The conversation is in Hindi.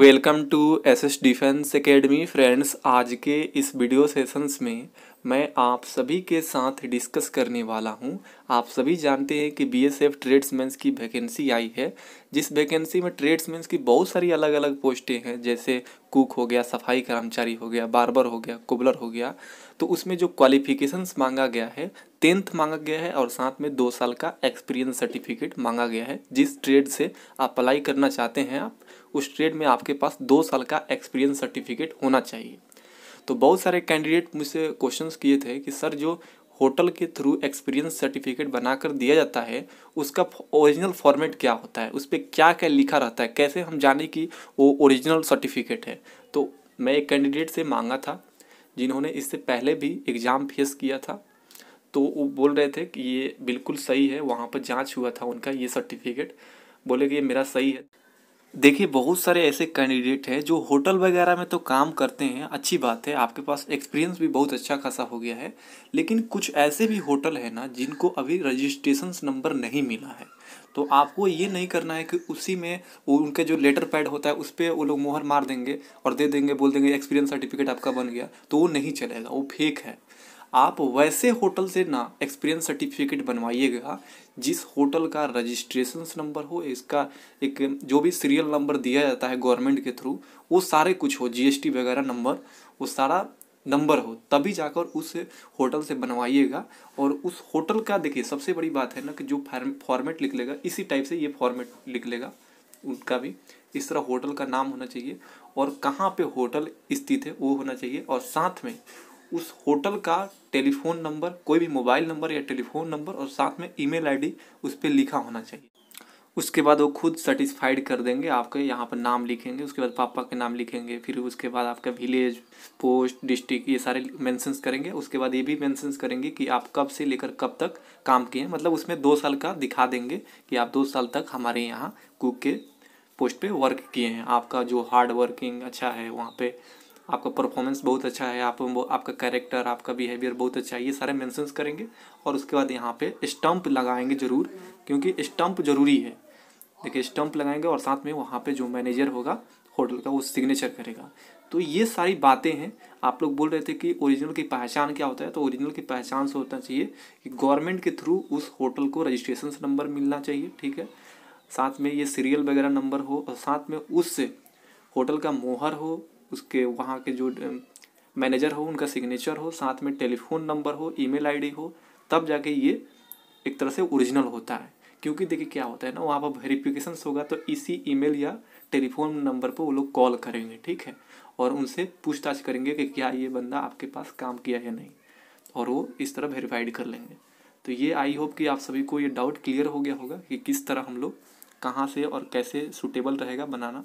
welcome to S S defence academy friends आज के इस वीडियो सेशंस में मैं आप सभी के साथ डिस्कस करने वाला हूं आप सभी जानते हैं कि बी एस एफ ट्रेड्समैंस की वैकेंसी आई है जिस वैकेंसी में ट्रेड्समैन्स की बहुत सारी अलग अलग पोस्टें हैं जैसे कुक हो गया सफाई कर्मचारी हो गया बार्बर हो गया कुबलर हो गया तो उसमें जो क्वालिफिकेशंस मांगा गया है टेंथ मांगा गया है और साथ में दो साल का एक्सपीरियंस सर्टिफिकेट मांगा गया है जिस ट्रेड से आप अप्लाई करना चाहते हैं आप उस ट्रेड में आपके पास दो साल का एक्सपीरियंस सर्टिफिकेट होना चाहिए तो बहुत सारे कैंडिडेट मुझसे क्वेश्चन किए थे कि सर जो होटल के थ्रू एक्सपीरियंस सर्टिफिकेट बनाकर दिया जाता है उसका ओरिजिनल फॉर्मेट क्या होता है उस पर क्या क्या लिखा रहता है कैसे हम जाने कि वो ओरिजिनल सर्टिफिकेट है तो मैं एक कैंडिडेट से मांगा था जिन्होंने इससे पहले भी एग्ज़ाम फेस किया था तो वो बोल रहे थे कि ये बिल्कुल सही है वहाँ पर जाँच हुआ था उनका ये सर्टिफिकेट बोले कि ये मेरा सही है देखिए बहुत सारे ऐसे कैंडिडेट हैं जो होटल वगैरह में तो काम करते हैं अच्छी बात है आपके पास एक्सपीरियंस भी बहुत अच्छा खासा हो गया है लेकिन कुछ ऐसे भी होटल हैं ना जिनको अभी रजिस्ट्रेशन नंबर नहीं मिला है तो आपको ये नहीं करना है कि उसी में वो उनके जो लेटर पैड होता है उस पर वो लोग मोहर मार देंगे और दे देंगे बोल देंगे एक्सपीरियंस सर्टिफिकेट आपका बन गया तो वो नहीं चलेगा वो फेक है आप वैसे होटल से ना एक्सपीरियंस सर्टिफिकेट बनवाइएगा जिस होटल का रजिस्ट्रेशन नंबर हो इसका एक जो भी सीरियल नंबर दिया जाता है गवर्नमेंट के थ्रू वो सारे कुछ हो जीएसटी वगैरह नंबर वो सारा नंबर हो तभी जाकर उस होटल से बनवाइएगा और उस होटल का देखिए सबसे बड़ी बात है ना कि जो फॉर्मेट लिख लेगा इसी टाइप से ये फॉर्मेट लिख लेगा उनका भी इस तरह होटल का नाम होना चाहिए और कहाँ पे होटल स्थित है वो होना चाहिए और साथ में उस होटल का टेलीफोन नंबर कोई भी मोबाइल नंबर या टेलीफोन नंबर और साथ में ईमेल आईडी उस पर लिखा होना चाहिए उसके बाद वो खुद सेटिस्फाइड कर देंगे आपके यहाँ पर नाम लिखेंगे उसके बाद पापा के नाम लिखेंगे फिर उसके बाद आपका विलेज पोस्ट डिस्ट्रिक्ट ये सारे मेंशंस करेंगे उसके बाद ये भी मेंशंस करेंगे कि आप कब से लेकर कब तक काम किए मतलब उसमें दो साल का दिखा देंगे कि आप दो साल तक हमारे यहाँ कुक के पोस्ट पे वर्क किए हैं आपका जो हार्ड वर्किंग अच्छा है वहाँ पे आपका परफॉर्मेंस बहुत अच्छा है आप आपका कैरेक्टर आपका बिहेवियर बहुत अच्छा है ये सारे मैंसन्स करेंगे और उसके बाद यहाँ पे स्टम्प लगाएंगे ज़रूर क्योंकि स्टम्प ज़रूरी है देखिए स्टम्प लगाएंगे और साथ में वहाँ पे जो मैनेजर होगा होटल का वो सिग्नेचर करेगा तो ये सारी बातें हैं आप लोग बोल रहे थे कि ओरिजिनल की पहचान क्या होता है तो ओरिजिनल की पहचान से होना चाहिए कि गवर्नमेंट के थ्रू उस होटल को रजिस्ट्रेशन नंबर मिलना चाहिए ठीक है साथ में ये सीरियल वगैरह नंबर हो और साथ में उससे होटल का मोहर हो उसके वहाँ के जो मैनेजर हो उनका सिग्नेचर हो साथ में टेलीफोन नंबर हो ईमेल आईडी हो तब जाके ये एक तरह से ओरिजिनल होता है क्योंकि देखिए क्या होता है ना वहाँ पर वेरीफिकेशन होगा तो इसी ईमेल या टेलीफोन नंबर पर वो लोग कॉल करेंगे ठीक है और उनसे पूछताछ करेंगे कि क्या ये बंदा आपके पास काम किया या नहीं और वो इस तरह वेरीफाइड कर लेंगे तो ये आई होप कि आप सभी को ये डाउट क्लियर हो गया होगा कि किस तरह हम लोग कहाँ से और कैसे सूटेबल रहेगा बनाना